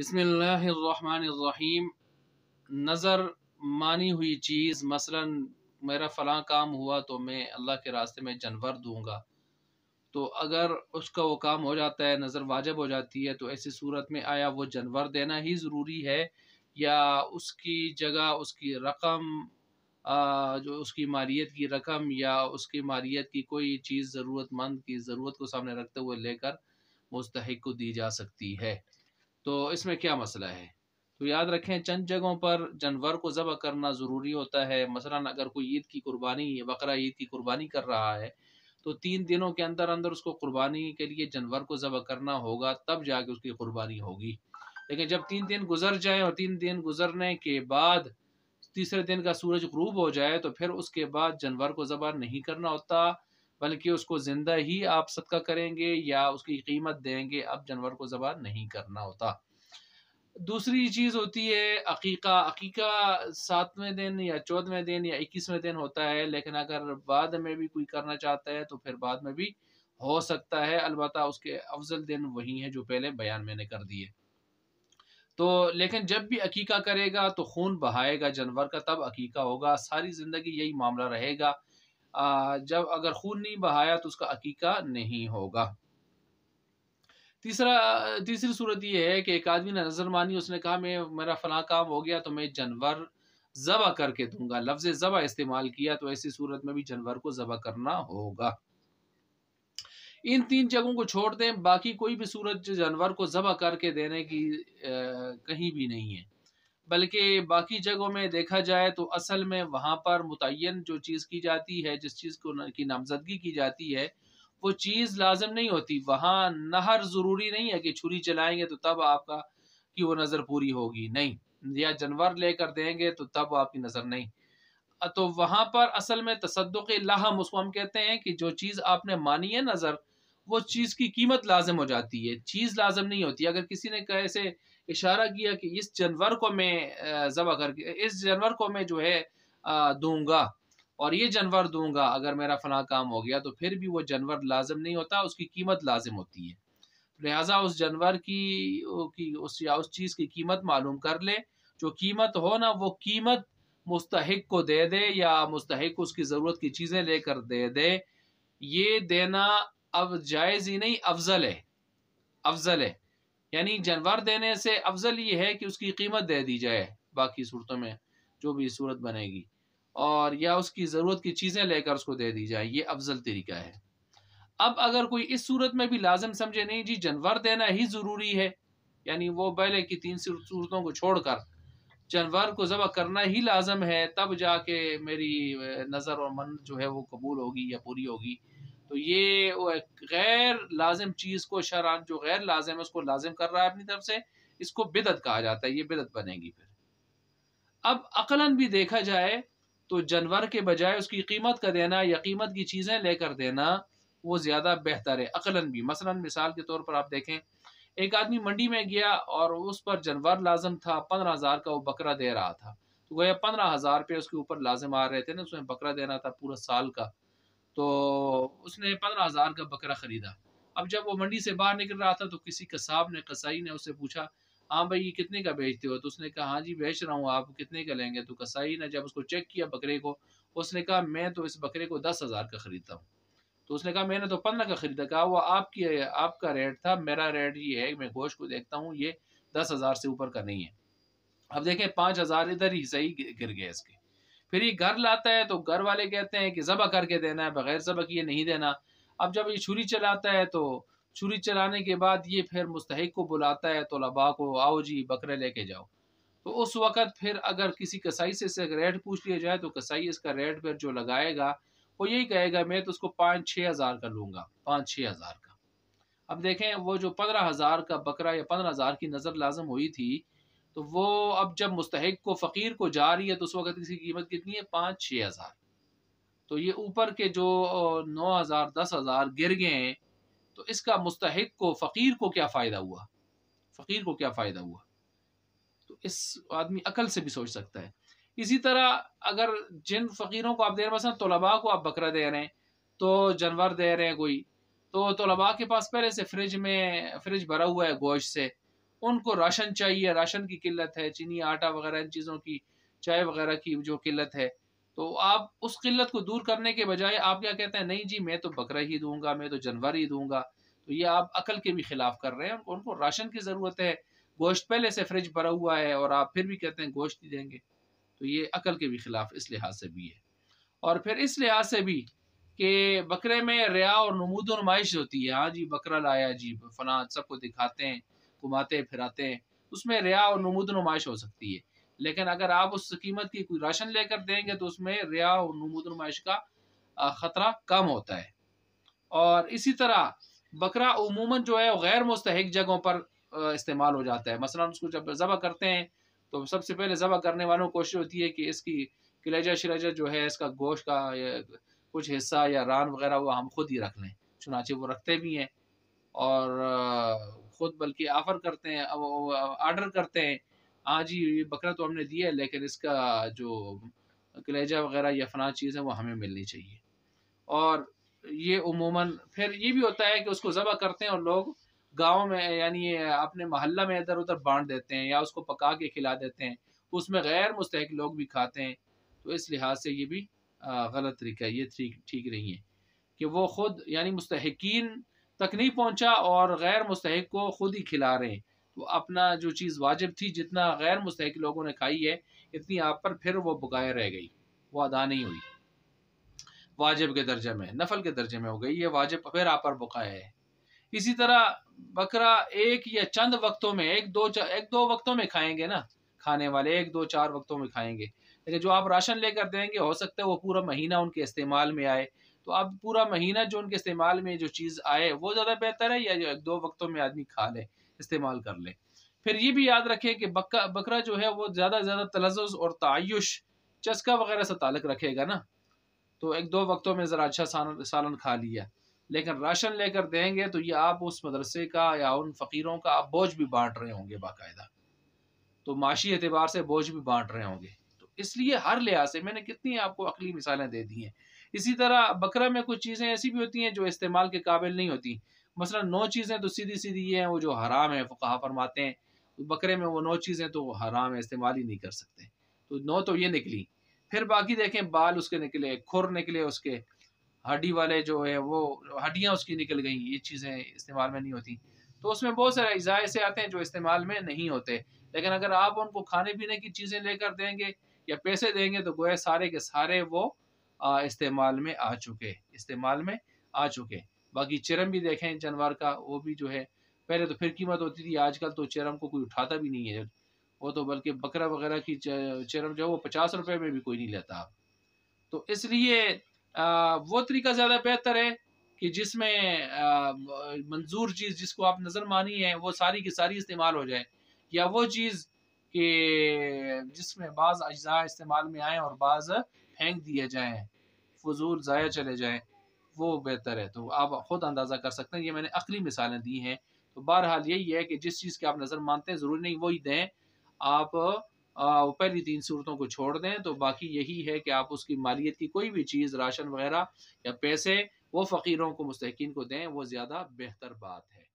बसमीम नज़र मानी हुई चीज़ मसलन मेरा फ़लाँ काम हुआ तो मैं अल्लाह के रास्ते में जानवर दूंगा तो अगर उसका वो काम हो जाता है नज़र वाजब हो जाती है तो ऐसी सूरत में आया वो जानवर देना ही ज़रूरी है या उसकी जगह उसकी रकम आ, जो उसकी मारियत की रकम या उसकी मारियत की कोई चीज़ ज़रूरतमंद की ज़रूरत को सामने रखते हुए लेकर मुस्तक को दी जा सकती है तो इसमें क्या मसला है तो याद रखें चंद जगहों पर जानवर को ज़बह करना ज़रूरी होता है मसला अगर कोई ईद की कुर्बानी बकरा ईद की कुर्बानी कर रहा है तो तीन दिनों के अंदर अंदर उसको कुर्बानी के लिए जानवर को ज़बह करना होगा तब जाके उसकी कुर्बानी होगी लेकिन जब तीन दिन गुजर जाए और तीन दिन गुजरने के बाद तीसरे दिन का सूरज ग्रूब हो जाए तो फिर उसके बाद जानवर को ज़बह नहीं करना होता बल्कि उसको ज़िंदा ही आप सदका करेंगे या उसकी कीमत देंगे अब जानवर को ज़बा नहीं करना होता दूसरी चीज़ होती है अकीका अकीका सातवें दिन या चौदहवें दिन या इक्कीसवें दिन होता है लेकिन अगर बाद में भी कोई करना चाहता है तो फिर बाद में भी हो सकता है अलबत् उसके अफजल दिन वही है जो पहले बयान मैंने कर दिए तो लेकिन जब भी अकीका करेगा तो खून बहाएगा जानवर का तब अकीका होगा सारी ज़िंदगी यही मामला रहेगा जब अगर खून नहीं बहाया तो उसका अकीका नहीं होगा तीसरा तीसरी सूरत यह है कि एक आदमी ने नजर मानी उसने कहा मैं मेरा फला काम हो गया तो मैं जानवर जबा करके दूंगा लफ्ज जबा इस्तेमाल किया तो ऐसी सूरत में भी जानवर को जबा करना होगा इन तीन जगहों को छोड़ दें बाकी कोई भी सूरत जानवर को जबा करके देने की आ, कहीं भी नहीं है बल्कि बाकी जगहों में देखा जाए तो असल में वहाँ पर मुतन जो चीज़ की जाती है जिस चीज़ को की नामजदगी की जाती है वो चीज़ लाजम नहीं होती वहाँ नहर ज़रूरी नहीं है कि छुरी चलाएंगे तो तब आपका की वो नज़र पूरी होगी नहीं या जानवर लेकर देंगे तो तब आपकी नज़र नहीं तो वहाँ पर असल में तसद लाहम उसको हम कहते हैं कि जो चीज़ आपने मानी है नज़र वो चीज़ की कीमत लाजम हो जाती है चीज़ लाजम नहीं होती अगर किसी ने कैसे इशारा किया कि इस जानवर को मैं ज़बह करके इस जानवर को मैं जो है दूंगा और ये जानवर दूंगा अगर मेरा फना काम हो गया तो फिर भी वो जानवर लाजम नहीं होता उसकी कीमत लाजम होती है लिहाजा उस जानवर की, की उस या उस चीज़ की कीमत मालूम कर ले जो कीमत हो ना वो कीमत मुस्तक को दे दे या मुस्तक उसकी ज़रूरत की चीज़ें लेकर दे दे ये देना अब जायज़ ही नहीं अफजल है अफजल है यानी जानवर देने से अफजल ये है कि उसकी कीमत दे दी जाए बाकी सूरतों में जो भी सूरत बनेगी और या उसकी ज़रूरत की चीज़ें लेकर उसको दे दी जाए ये अफजल तरीका है अब अगर कोई इस सूरत में भी लाजम समझे नहीं जी जानवर देना ही ज़रूरी है यानी वो पहले की तीन सूरतों को छोड़कर जानवर को ज़बह करना ही लाजम है तब जाके मेरी नज़र और मन जो है वो कबूल होगी या पूरी होगी तो ये गैर लाजम चीज़ को शरान जो गैर लाजम है उसको लाजम कर रहा है अपनी तरफ से इसको बिदत कहा जाता है ये बिदत बनेगी फिर अब अकलन भी देखा जाए तो जानवर के बजाय उसकी कीमत का देना या कीमत की चीज़ें लेकर देना वो ज़्यादा बेहतर है अकलन भी मसला मिसाल के तौर पर आप देखें एक आदमी मंडी में गया और उस पर जानवर लाजम था पंद्रह हज़ार का वो बकरा दे रहा था तो गोया पंद्रह हज़ार रुपये उसके ऊपर लाजम आ रहे थे ना तो उसमें बकरा देना था पूरा साल का तो उसने पंद्रह हज़ार का बकरा ख़रीदा अब जब वो मंडी से बाहर निकल रहा था तो किसी कसाब ने कसाई ने उससे पूछा हाँ भाई ये कितने का बेचते हो तो उसने कहा हाँ जी बेच रहा हूँ आप कितने का लेंगे तो कसाई ने जब उसको चेक किया बकरे को उसने कहा मैं तो इस बकरे को दस हज़ार का ख़रीदता हूँ तो उसने कहा मैंने तो पंद्रह का ख़रीदा कहा वो आपकी आपका रेट था मेरा रेट ये है मैं गोश को देखता हूँ ये दस हज़ार से ऊपर का नहीं है अब देखें पाँच हज़ार इधर ही सही गिर गए इसके फिर ये घर लाता है तो घर वाले कहते हैं कि ज़बह करके देना है बगैर ज़बह किए नहीं देना अब जब ये छुरी चलाता है तो छुरी चलाने के बाद ये फिर मुस्तक को बुलाता है तो तो को आओ जी बकरे लेके जाओ तो उस वक़्त फिर अगर किसी कसाई से इसे रेट पूछ लिया जाए तो कसाई इसका रेट फिर जो लगाएगा वो यही कहेगा मैं तो उसको पाँच छः हज़ार का लूँगा पाँच छः हज़ार का अब देखें वो जो पंद्रह हज़ार का बकरा या पंद्रह हज़ार की नज़र लाजम हुई थी तो वो अब जब मुस्तक को फ़कीर को जा रही है तो उस वक्त इसकी कीमत कितनी है पाँच छः हज़ार तो ये ऊपर के जो नौ हज़ार दस हज़ार गिर गए हैं तो इसका मुस्तक को फ़कीर को क्या फ़ायदा हुआ फ़कीर को क्या फ़ायदा हुआ तो इस आदमी अकल से भी सोच सकता है इसी तरह अगर जिन फ़कीरों को आप दे रहे हैं तलबा को आप बकरा दे रहे हैं तो जानवर दे रहे हैं कोई तो तलबा के पास पहले से फ्रिज में फ्रिज भरा हुआ है गोश्त से उनको राशन चाहिए राशन की किल्लत है चीनी आटा वगैरह इन चीज़ों की चाय वगैरह की जो किल्लत है तो आप उस किल्लत को दूर करने के बजाय आप क्या कहते हैं नहीं जी मैं तो बकरा ही दूंगा मैं तो जानवर ही दूंगा तो ये आप अकल के भी खिलाफ कर रहे हैं उनको राशन की ज़रूरत है गोश्त पहले से फ्रिज भरा हुआ है और आप फिर भी कहते हैं गोश्त ही देंगे तो ये अकल के भी खिलाफ इस लिहाज से भी है और फिर इस लिहाज से भी कि बकरे में रिया और नमूद और नुमाइश होती है हाँ जी बकरा लाया जी फना सबको दिखाते हैं घुमाते फिराते हैं उसमें रिया और नमूद नुमाइश हो सकती है लेकिन अगर आप उस कीमत की कोई राशन लेकर देंगे तो उसमें रिया और नमूद नुमाइश का ख़तरा कम होता है और इसी तरह बकरा उमूमन जो है गैर मुस्तक जगहों पर इस्तेमाल हो जाता है मसला उसको जब ज़बह करते हैं तो सबसे पहले ज़बह करने वालों को कोशिश होती है कि इसकी कलेजा शलेजा जो है इसका गोश्त का कुछ हिस्सा या रान वगैरह वो हम खुद ही रख लें चुनाचे वो रखते भी हैं और खुद बल्कि ऑफर करते हैं ऑर्डर करते हैं हाँ जी ये बकरा तो हमने दिया है लेकिन इसका जो कलेजा वगैरह या फना चीज़ है वो हमें मिलनी चाहिए और ये उमूमन फिर ये भी होता है कि उसको ज़बह करते हैं और लोग गांव में यानी अपने मोहल्ला में इधर उधर बांट देते हैं या उसको पका के खिला देते हैं उसमें गैर मुस्तक लोग भी खाते हैं तो इस लिहाज से ये भी गलत तरीका ये ठीक ठीक नहीं है कि वो ख़ुद यानी मुस्तकिन तक नहीं पहुंचा और गैर मुस्तक को खुद ही खिला रहे हैं तो अपना जो चीज़ वाजिब थी जितना गैर मुस्तक लोगों ने खाई है इतनी आप पर फिर वो बकाए रह गई वो अदा नहीं हुई वाजिब के दर्जे में नफल के दर्जे में हो गई ये वाजिब फिर आप पर बकाया है इसी तरह बकरा एक या चंद वक्तों में एक दो एक दो वक्तों में खाएंगे ना खाने वाले एक दो चार वक्तों में खाएंगे लेकिन जो आप राशन लेकर देंगे हो सकता है वो पूरा महीना उनके इस्तेमाल में आए तो आप पूरा महीना जो उनके इस्तेमाल में जो चीज़ आए वो ज़्यादा बेहतर है या जो दो वक्तों में आदमी खा ले इस्तेमाल कर ले फिर ये भी याद रखें कि बक्का बकरा जो है वो ज़्यादा से ज़्यादा तलज़ और तयश चस्का वगैरह से ताल्लक रखेगा ना तो एक दो वक्तों में ज़रा अच्छा सालन सालन खा लिया लेकिन राशन लेकर देंगे तो ये आप उस मदरसे का या उन फ़कीरों का आप बोझ भी बांट रहे होंगे बाकायदा तो माशी एतबार से बोझ भी बांट रहे होंगे इसलिए हर लिहाज से मैंने कितनी आपको अकली मिसालें दे दी हैं इसी तरह बकरा में कुछ चीज़ें ऐसी भी होती हैं जो इस्तेमाल के काबिल नहीं होती मसला नौ चीज़ें तो सीधी सीधी ये हैं वो जो हराम है फ़ुकाहा फरमाते हैं तो बकरे में वो नौ चीज़ें तो हराम है इस्तेमाल ही नहीं कर सकते तो नौ तो ये निकली फिर बाकी देखें बाल उसके निकले खुर निकले उसके हड्डी वाले जो है वो हड्डियाँ उसकी निकल गई ये चीज़ें इस्तेमाल में नहीं होती तो उसमें बहुत सारे अज्जा ऐसे आते हैं जो इस्तेमाल में नहीं होते लेकिन अगर आप उनको खाने पीने की चीज़ें लेकर देंगे या पैसे देंगे तो गोया सारे के सारे वो इस्तेमाल में आ चुके इस्तेमाल में आ चुके बाकी चरम भी देखें जानवर का वो भी जो है पहले तो फिर कीमत होती थी आजकल तो चरम को कोई उठाता भी नहीं है वो तो बल्कि बकरा वगैरह की चरम जो है वो पचास रुपये में भी कोई नहीं लेता आप तो इसलिए वो तरीका ज़्यादा बेहतर है कि जिसमें मंजूर चीज़ जिसको आप नज़र मानी है वो सारी की सारी इस्तेमाल हो जाए या वो चीज़ कि जिसमें बाज़ अज्जा इस्तेमाल में आए और बाज़ फेंक दिए जाएँ फजूल ज़ाया चले जाएँ वो बेहतर है तो आप ख़ुद अंदाज़ा कर सकते हैं ये मैंने अकली मिसालें दी हैं तो बहरहाल यही है कि जिस चीज़ की आप नज़र मानते हैं ज़रूरी नहीं वही दें आप आ, पहली तीन सूरतों को छोड़ दें तो बाकी यही है कि आप उसकी मालियत की कोई भी चीज़ राशन वगैरह या पैसे वो फ़कीरों को मुस्तकिन को दें वो ज़्यादा बेहतर बात है